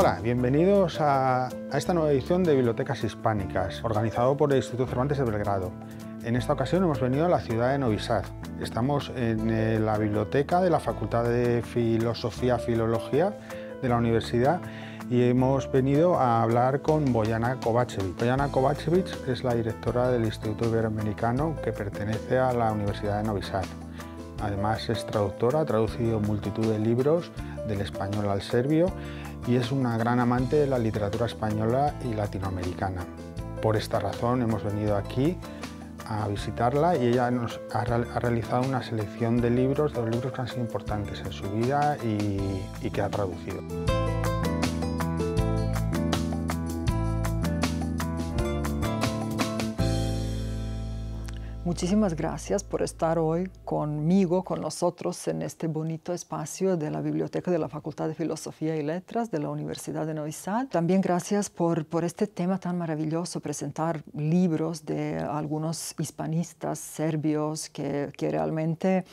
Hola, bienvenidos a, esta nueva edición de Bibliotecas Hispánicas, organizado por el Instituto Cervantes de Belgrado. En esta ocasión hemos venido a la ciudad de Novi Sad. Estamos en eh, la biblioteca de la Facultad de Filosofía y Filología de la universidad y hemos venido a hablar con Boyana Kovacevic. Boyana Kovacevic es la directora del Instituto Iberoamericano que pertenece a la Universidad de Novi Sad. Además es traductora, ha traducido multitud de libros del español al serbio y es una gran amante de la literatura española y latinoamericana. Por esta razón hemos venido aquí a visitarla y ella nos ha, realizado una selección de libros, de los libros más importantes en su vida y que ha traducido. Muchísimas gracias por estar hoy conmigo, con nosotros en este bonito espacio de la Biblioteca de la Facultad de Filosofía y Letras de la Universidad de Novi Sad. También gracias por, por este tema tan maravilloso, presentar libros de algunos hispanistas serbios que, que realmente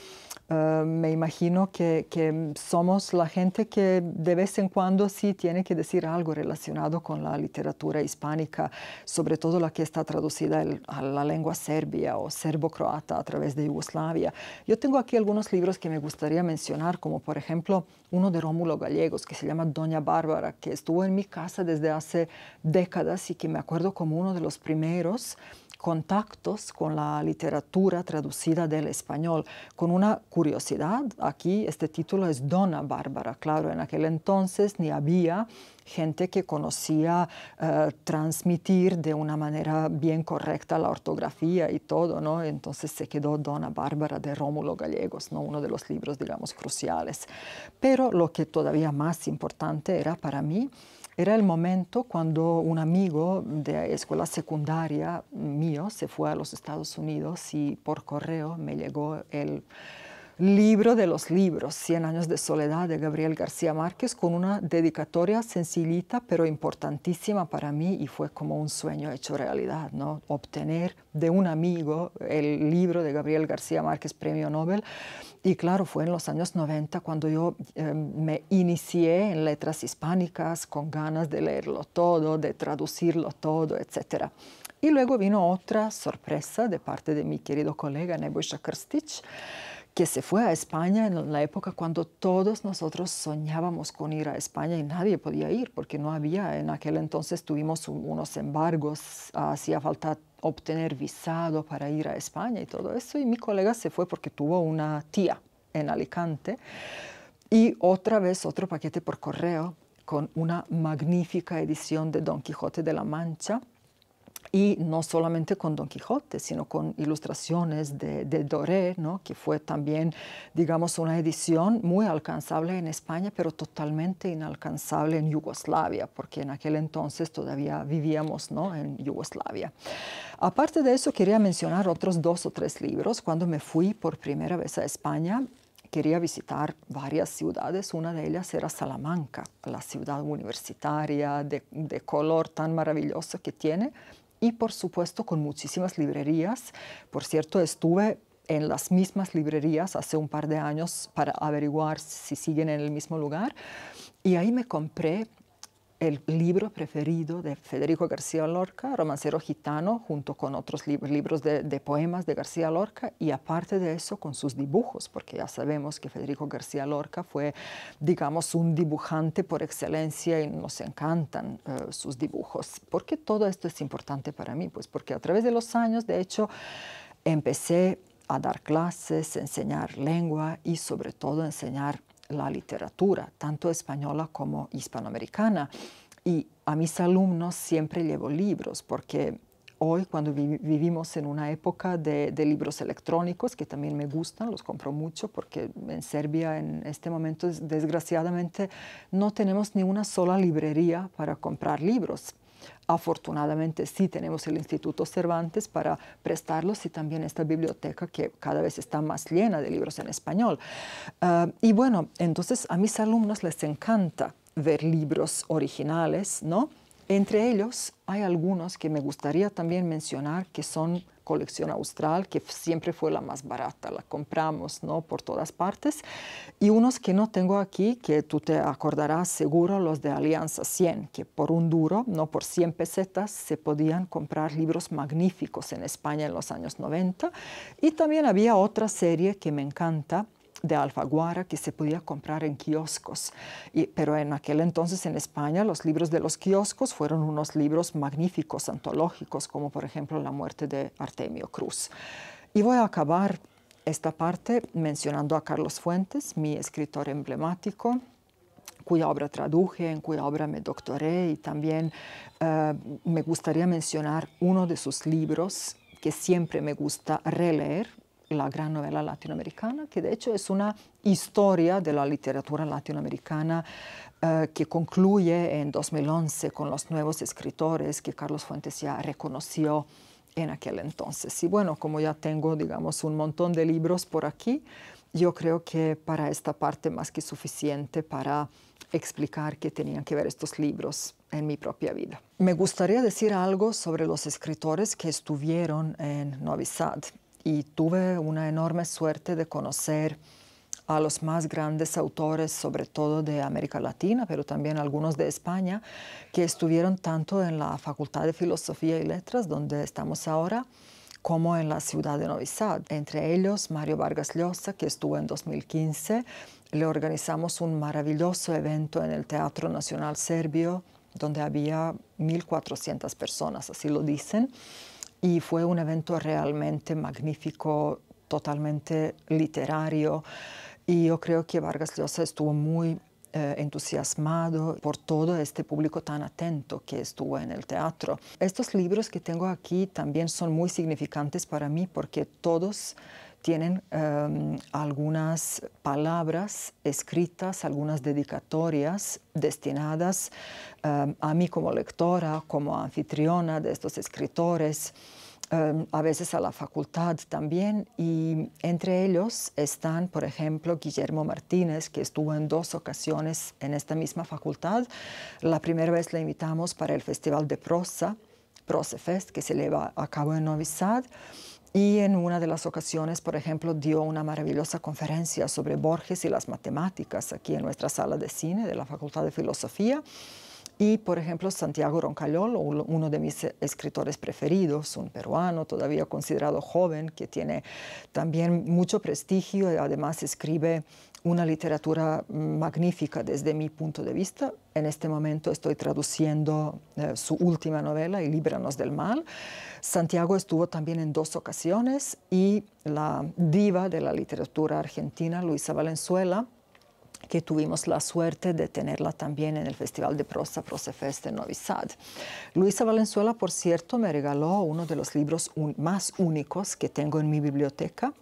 eh, me imagino que, que somos la gente que de vez en cuando sí tiene que decir algo relacionado con la literatura hispánica, sobre todo la que está traducida a la lengua serbia o serbia croata a través de Yugoslavia. Yo tengo aquí algunos libros que me gustaría mencionar, como por ejemplo uno de Rómulo Gallegos, que se llama Doña Bárbara, que estuvo en mi casa desde hace décadas y que me acuerdo como uno de los primeros contactos con la literatura traducida del español. Con una curiosidad, aquí este título es Dona Bárbara. Claro, en aquel entonces ni había gente que conocía eh, transmitir de una manera bien correcta la ortografía y todo, ¿no? Entonces se quedó Dona Bárbara de Rómulo Gallegos, ¿no? Uno de los libros, digamos, cruciales. Pero lo que todavía más importante era para mí era el momento cuando un amigo de escuela secundaria mío se fue a los Estados Unidos y por correo me llegó el libro de los libros, Cien años de soledad de Gabriel García Márquez, con una dedicatoria sencillita pero importantísima para mí y fue como un sueño hecho realidad, ¿no? Obtener de un amigo el libro de Gabriel García Márquez, premio Nobel. Y claro, fue en los años 90 cuando yo eh, me inicié en letras hispánicas con ganas de leerlo todo, de traducirlo todo, etcétera. Y luego vino otra sorpresa de parte de mi querido colega Nebojša Krstić, que se fue a España en la época cuando todos nosotros soñábamos con ir a España y nadie podía ir porque no había, en aquel entonces tuvimos unos embargos, hacía falta obtener visado para ir a España y todo eso, y mi colega se fue porque tuvo una tía en Alicante y otra vez otro paquete por correo con una magnífica edición de Don Quijote de la Mancha y no solamente con Don Quijote, sino con ilustraciones de, Doré, que fue también, digamos, una edición muy alcanzable en España, pero totalmente inalcanzable en Yugoslavia, porque en aquel entonces todavía vivíamos ¿no? en Yugoslavia. Aparte de eso, quería mencionar otros dos o tres libros. Cuando me fui por primera vez a España, quería visitar varias ciudades. Una de ellas era Salamanca, la ciudad universitaria de, de color tan maravilloso que tiene y por supuesto con muchísimas librerías. Por cierto, estuve en las mismas librerías hace un par de años para averiguar si siguen en el mismo lugar y ahí me compré el libro preferido de Federico García Lorca, Romancero Gitano, junto con otros libros de, poemas de García Lorca y aparte de eso con sus dibujos, porque ya sabemos que Federico García Lorca fue, digamos, un dibujante por excelencia y nos encantan eh, sus dibujos. ¿Por qué todo esto es importante para mí? Pues porque a través de los años, de hecho, empecé a dar clases, enseñar lengua y sobre todo enseñar la literatura, tanto española como hispanoamericana. Y a mis alumnos siempre llevo libros porque hoy cuando vivimos en una época de, de, libros electrónicos que también me gustan, los compro mucho porque en Serbia en este momento desgraciadamente no tenemos ni una sola librería para comprar libros. Afortunadamente sí tenemos el Instituto Cervantes para prestarlos y también esta biblioteca que cada vez está más llena de libros en español. Ah, y bueno, entonces a mis alumnos les encanta ver libros originales, ¿no? Entre ellos hay algunos que me gustaría también mencionar que son colección austral, que siempre fue la más barata, la compramos ¿no? por todas partes, y unos que no tengo aquí, que tú te acordarás seguro, los de Alianza 100, que por un duro, no por 100 pesetas, se podían comprar libros magníficos en España en los años 90, y también había otra serie que me encanta, de Alfaguara que se podía comprar en kioscos. pero en aquel entonces en España los libros de los kioscos fueron unos libros magníficos, antológicos, como por ejemplo La muerte de Artemio Cruz. Y voy a acabar esta parte mencionando a Carlos Fuentes, mi escritor emblemático, cuya obra traduje, en cuya obra me doctoré y también eh, me gustaría mencionar uno de sus libros que siempre me gusta releer la gran novela latinoamericana, que de hecho es una historia de la literatura latinoamericana eh, que concluye en 2011 con los nuevos escritores que Carlos Fuentes ya reconoció en aquel entonces. Y bueno, como ya tengo, digamos, un montón de libros por aquí, yo creo que para esta parte más que suficiente para explicar qué tenían que ver estos libros en mi propia vida. Me gustaría decir algo sobre los escritores que estuvieron en Novi Sad y tuve una enorme suerte de conocer a los más grandes autores, sobre todo de América Latina, pero también algunos de España, que estuvieron tanto en la Facultad de Filosofía y Letras, donde estamos ahora, como en la ciudad de Novi Sad. Entre ellos, Mario Vargas Llosa, que estuvo en 2015, le organizamos un maravilloso evento en el Teatro Nacional Serbio, donde había 1.400 personas, así lo dicen y fue un evento realmente magnífico, totalmente literario y yo creo que Vargas Llosa estuvo muy eh, entusiasmado por todo este público tan atento que estuvo en el teatro. Estos libros que tengo aquí también son muy significantes para mí porque todos tienen em, algunas palabras escritas, algunas dedicatorias destinadas em, a mí como lectora, como anfitriona de estos escritores, em, a veces a la facultad también. Y entre ellos están, por ejemplo, Guillermo Martínez, que estuvo en dos ocasiones en esta misma facultad. La primera vez le invitamos para el Festival de Prosa, Prosefest, que se lleva a cabo en Novi Sad. Y en una de las ocasiones, por ejemplo, dio una maravillosa conferencia sobre Borges y las matemáticas aquí en nuestra sala de cine de la Facultad de Filosofía. Y, por ejemplo, Santiago Roncallol, uno de mis escritores preferidos, un peruano todavía considerado joven, que tiene también mucho prestigio y además escribe una literatura magnífica desde mi punto de vista. En este momento estoy traduciendo eh, su última novela, y Líbranos del Mal. Santiago estuvo también en dos ocasiones y la diva de la literatura argentina, Luisa Valenzuela, que tuvimos la suerte de tenerla también en el Festival de Prosa Prosefest en Novi Sad. Luisa Valenzuela, por cierto, me regaló uno de los libros más únicos que tengo en mi biblioteca,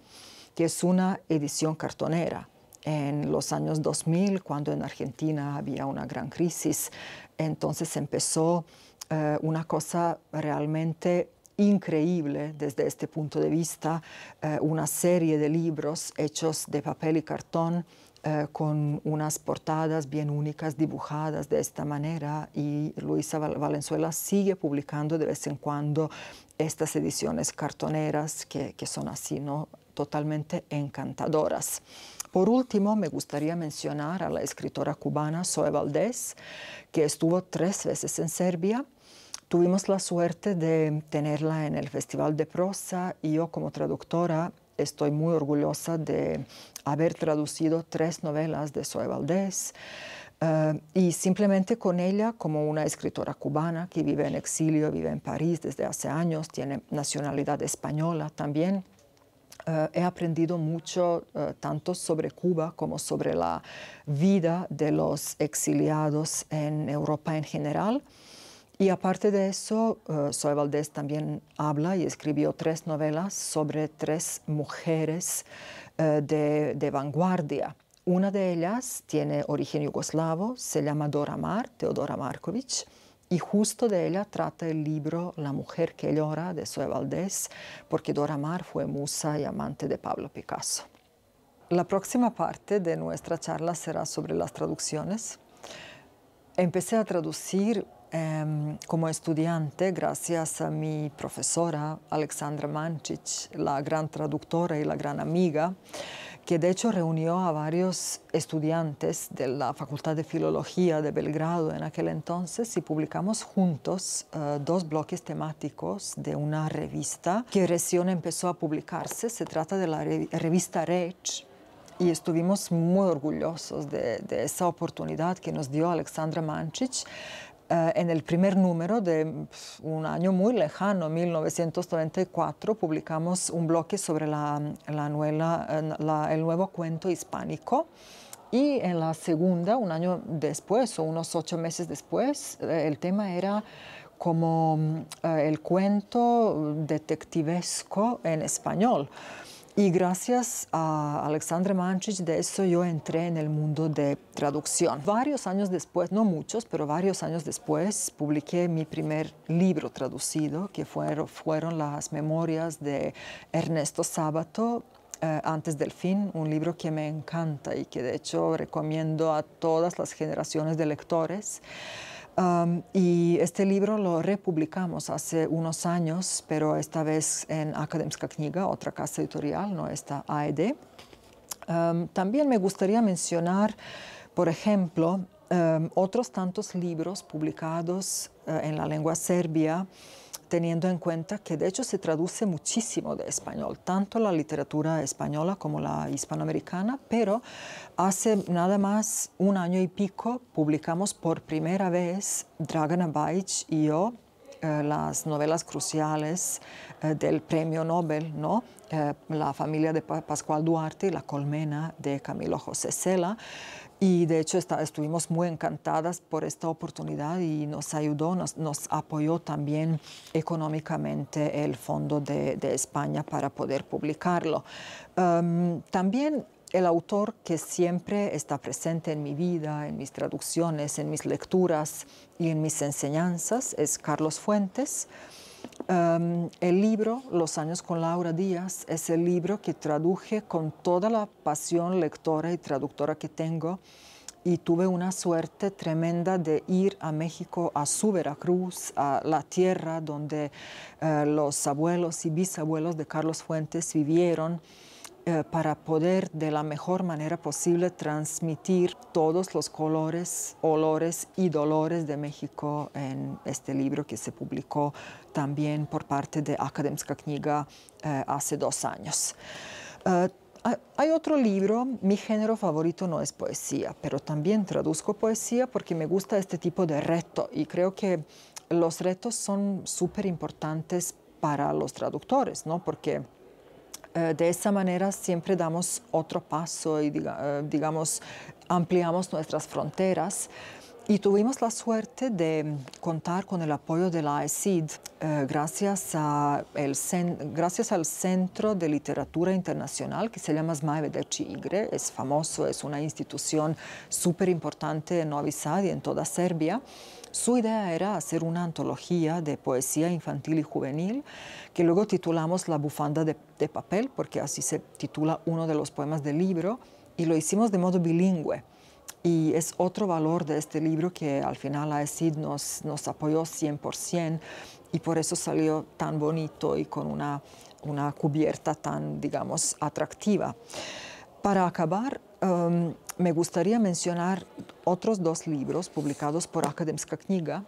que es una edición cartonera en los años 2000, cuando en Argentina había una gran crisis. Entonces empezó eh, una cosa realmente increíble desde este punto de vista, eh, una serie de libros hechos de papel y cartón eh, con unas portadas bien únicas dibujadas de esta manera y Luisa Valenzuela sigue publicando de vez en cuando estas ediciones cartoneras que, que son así, ¿no? totalmente encantadoras. Por último, me gustaría mencionar a la escritora cubana Zoe Valdés, que estuvo tres veces en Serbia. Tuvimos la suerte de tenerla en el Festival de Prosa y yo como traductora estoy muy orgullosa de haber traducido tres novelas de Zoe Valdés. Eh, y simplemente con ella, como una escritora cubana que vive en exilio, vive en París desde hace años, tiene nacionalidad española también, eh, he aprendido mucho eh, tanto sobre Cuba como sobre la vida de los exiliados en Europa en general. Y aparte de eso, eh, Zoe Valdés también habla y escribió tres novelas sobre tres mujeres de, vanguardia. Una de ellas tiene origen yugoslavo, se llama Dora Mar, Teodora Markovic. Y justo de ella trata el libro La mujer que llora de Zoe Valdés, porque Dora Maar fue musa y amante de Pablo Picasso. La próxima parte de nuestra charla será sobre las traducciones. Empecé a traducir em, como estudiante gracias a mi profesora Alexandra Manchich, la gran traductora y la gran amiga que de hecho reunió a varios estudiantes de la Facultad de Filología de Belgrado en aquel entonces y publicamos juntos eh, dos bloques temáticos de una revista que recién empezó a publicarse. Se trata de la revista Rech y estuvimos muy orgullosos de, esa oportunidad que nos dio Alexandra Mančić eh, en el primer número de pues, un año muy lejano, 1934, publicamos un bloque sobre la, eh, la el nuevo cuento hispánico. Y en la segunda, un año después o unos ocho meses después, eh, el tema era como el cuento detectivesco en español. Y gracias a Alexandra Manchich, de eso yo entré en el mundo de traducción. Varios años después, no muchos, pero varios años después, publiqué mi primer libro traducido, que fueron, fueron las memorias de Ernesto Sábato, eh, Antes del Fin, un libro que me encanta y que de hecho recomiendo a todas las generaciones de lectores y este libro lo republicamos hace unos años, pero esta vez en Akademska Kniga, otra casa editorial, no esta AED. también me gustaría mencionar, por ejemplo, otros tantos libros publicados eh, en la lengua serbia teniendo en cuenta que de hecho se traduce muchísimo de español, tanto la literatura española como la hispanoamericana, pero hace nada más un año y pico publicamos por primera vez Dragana Bajic y yo eh, las novelas cruciales eh, del premio Nobel, ¿no? Eh, la familia de Pascual Duarte y La colmena de Camilo José Cela. Y de hecho estuvimos muy encantadas por esta oportunidad y nos ayudó, nos, apoyó también económicamente el Fondo de, España para poder publicarlo. Em, también el autor que siempre está presente en mi vida, en mis traducciones, en mis lecturas y en mis enseñanzas es Carlos Fuentes el libro Los años con Laura Díaz es el libro que traduje con toda la pasión lectora y traductora que tengo y tuve una suerte tremenda de ir a México, a su Veracruz, a la tierra donde eh, los abuelos y bisabuelos de Carlos Fuentes vivieron. Eh, para poder de la mejor manera posible transmitir todos los colores, olores y dolores de México en este libro que se publicó también por parte de Academia Kniga eh, hace dos años. Eh, hay otro libro, mi género favorito no es poesía, pero también traduzco poesía porque me gusta este tipo de reto y creo que los retos son súper importantes para los traductores, ¿no? Porque eh, de esa manera siempre damos otro paso y eh, digamos ampliamos nuestras fronteras. Y tuvimos la suerte de contar con el apoyo de la ESID eh, gracias, gracias al Centro de Literatura Internacional que se llama Zmajeve de Es famoso, es una institución súper importante en Novi Sad y en toda Serbia. Su idea era hacer una antología de poesía infantil y juvenil, que luego titulamos La bufanda de, papel, porque así se titula uno de los poemas del libro, y lo hicimos de modo bilingüe. Y es otro valor de este libro que al final AECID nos, nos apoyó 100% y por eso salió tan bonito y con una, una cubierta tan, digamos, atractiva. Para acabar, em, me gustaría mencionar otros dos libros publicados por Academska Kniga.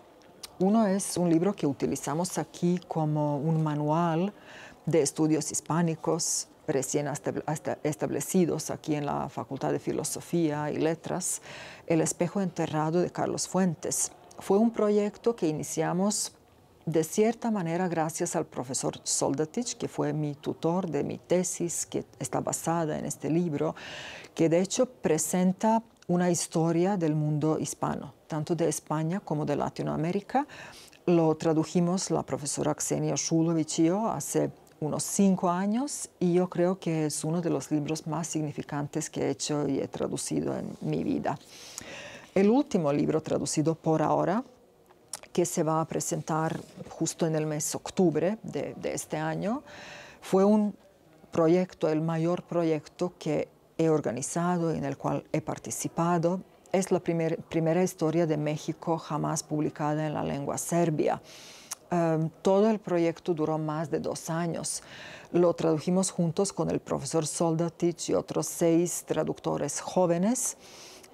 Uno es un libro que utilizamos aquí como un manual de estudios hispánicos recién establecidos aquí en la Facultad de Filosofía y Letras, El espejo enterrado de Carlos Fuentes. Fue un proyecto que iniciamos de cierta manera, gracias al profesor Soldatich, que fue mi tutor de mi tesis, que está basada en este libro, que de hecho presenta una historia del mundo hispano, tanto de España como de Latinoamérica. Lo tradujimos la profesora Xenia Shulovich y yo hace unos cinco años y yo creo que es uno de los libros más significantes que he hecho y he traducido en mi vida. El último libro traducido por ahora que se va a presentar justo en el mes de octubre de, este año, fue un proyecto, el mayor proyecto que he organizado, y en el cual he participado. Es la primera historia de México jamás publicada en la lengua serbia. Em, todo el proyecto duró más de dos años. Lo tradujimos juntos con el profesor Soldatic y otros seis traductores jóvenes.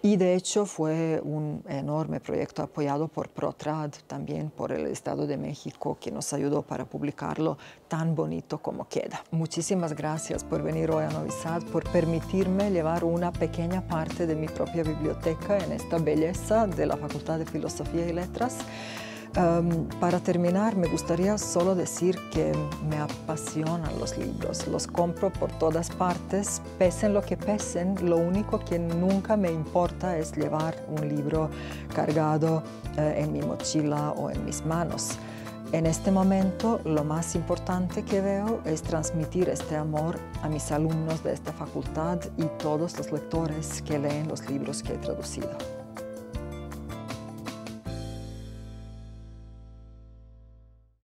Y de hecho fue un enorme proyecto apoyado por Protrad, también por el Estado de México, que nos ayudó para publicarlo tan bonito como queda. Muchísimas gracias por venir hoy a Novisad, por permitirme llevar una pequeña parte de mi propia biblioteca en esta belleza de la Facultad de Filosofía y Letras para terminar, me gustaría solo decir que me apasionan los libros. Los compro por todas partes, pesen lo que pesen. Lo único que nunca me importa es llevar un libro cargado eh, en mi mochila o en mis manos. En este momento lo más importante que veo es transmitir este amor a mis alumnos de esta facultad y todos los lectores que leen los libros que he traducido.